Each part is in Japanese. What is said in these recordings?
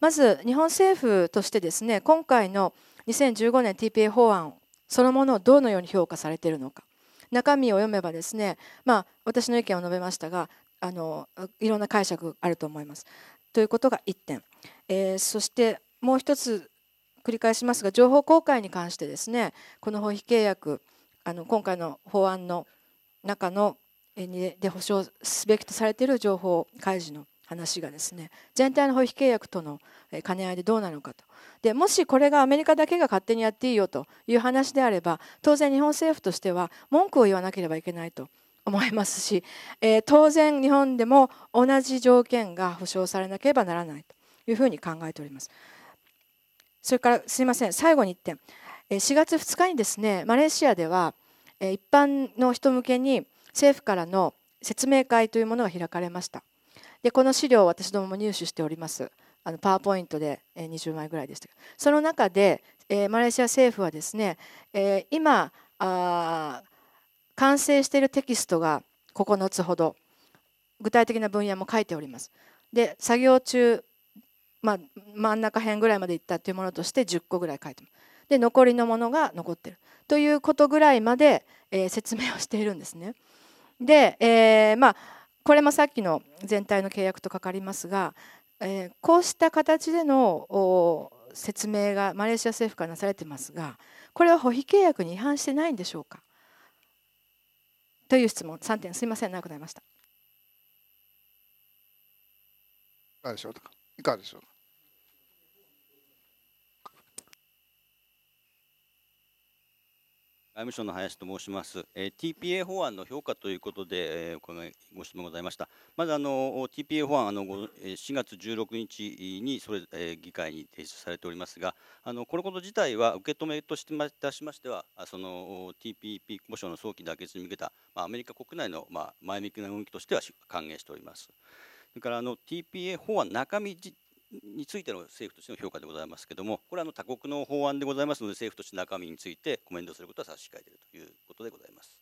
まず日本政府としてですね今回の2015年 TPA 法案そのものをどのように評価されているのか中身を読めばですね、まあ、私の意見を述べましたがあのいろんな解釈があると思います。ということが1点、えー、そしてもう1つ繰り返しますが情報公開に関してですねこの法費契約あの今回の法案の中ので保障すべきとされている情報開示の話がですね全体の保費契約との兼ね合いでどうなのかとでもしこれがアメリカだけが勝手にやっていいよという話であれば当然日本政府としては文句を言わなければいけないと思いますし、えー、当然日本でも同じ条件が保障されなければならないというふうに考えております。それからすいません最後に1点4月2日にですねマレーシアでは一般の人向けに政府からの説明会というものが開かれました。でこの資料を私どもも入手しておりますあのパワーポイントで20枚ぐらいでしたその中で、えー、マレーシア政府はですね、えー、今あ完成しているテキストが9つほど具体的な分野も書いております。で作業中、まあ、真ん中辺ぐらいまでいったというものとして10個ぐらい書いてます。で残りのものが残ってるということぐらいまで、えー、説明をしているんですね。で、えー、まあこれもさっきの全体の契約とかかりますが、えこうした形での説明がマレーシア政府からなされてますがこれは保費契約に違反してないんでしょうかという質問3点すみませんなくなりましたいかがでしょういかがでしょうか外務省の林と申します、え TPA 法案の評価ということで、えこのご質問ございました、まずあの TPA 法案あの、4月16日にそれ、え議会に提出されておりますが、あのこのこと自体は受け止めとしてまいたしましては、その TPP 交渉の早期妥結に向けた、まあ、アメリカ国内の、まあ、前向きな動きとしては歓迎しております。それからあの TPA 法案中身についての政府としての評価でございますけれども、これはあの他国の法案でございますので、政府として中身についてコメントすることは差し控えているということでございます。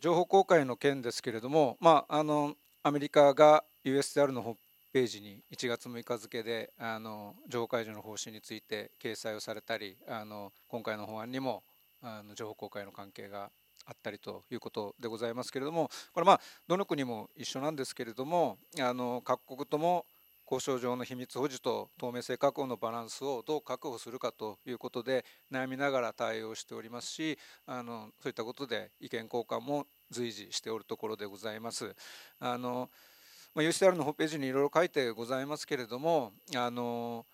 情報公開の件ですけれども、まあ、あのアメリカが u s r のホームページに1月6日付であの情報解除の方針について掲載をされたりあの今回の法案にもあの情報公開の関係があったりということでございますけれどもこれまあどの国も一緒なんですけれどもあの各国とも交渉上の秘密保持と透明性確保のバランスをどう確保するかということで悩みながら対応しておりますしあのそういったことで意見交換も随時しておるところでございます。あのまあ、UCR のホームページにいろいろ書いてございますけれどもあの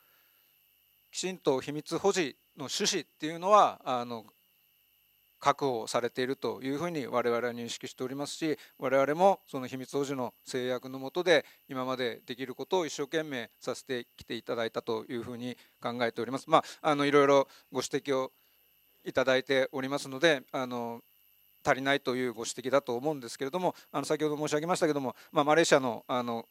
きちんと秘密保持の趣旨っていうのはあの確保されているというふうに我々は認識しておりますし我々もその秘密保持の制約の下で今までできることを一生懸命させてきていただいたというふうに考えております。まあ、のいろいろご指摘をいただいておりますのであの足りないというご指摘だと思うんですけれどもあの先ほど申し上げましたけども、まあ、マレーシアのあの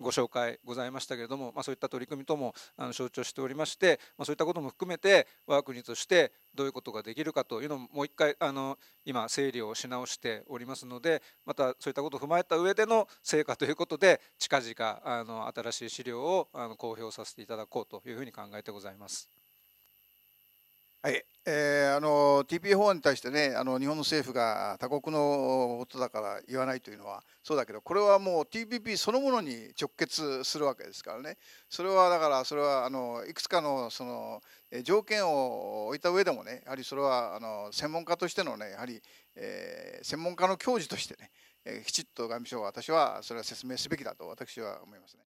ご紹介ございましたけれども、まあ、そういった取り組みともあの承知をしておりまして、まあ、そういったことも含めて我が国としてどういうことができるかというのももう一回あの今整理をし直しておりますのでまたそういったことを踏まえた上での成果ということで近々あの新しい資料をあの公表させていただこうというふうに考えてございます。はいえー、あの TP 法案に対してねあの日本の政府が他国のことだから言わないというのはそうだけどこれはもう TPP そのものに直結するわけですからねそれはだからそれはあのいくつかのその条件を置いた上でもねやはりそれはあの専門家としてのねやはり、えー、専門家の教授としてね、えー、きちっと外務省は私はそれは説明すべきだと私は思いますね。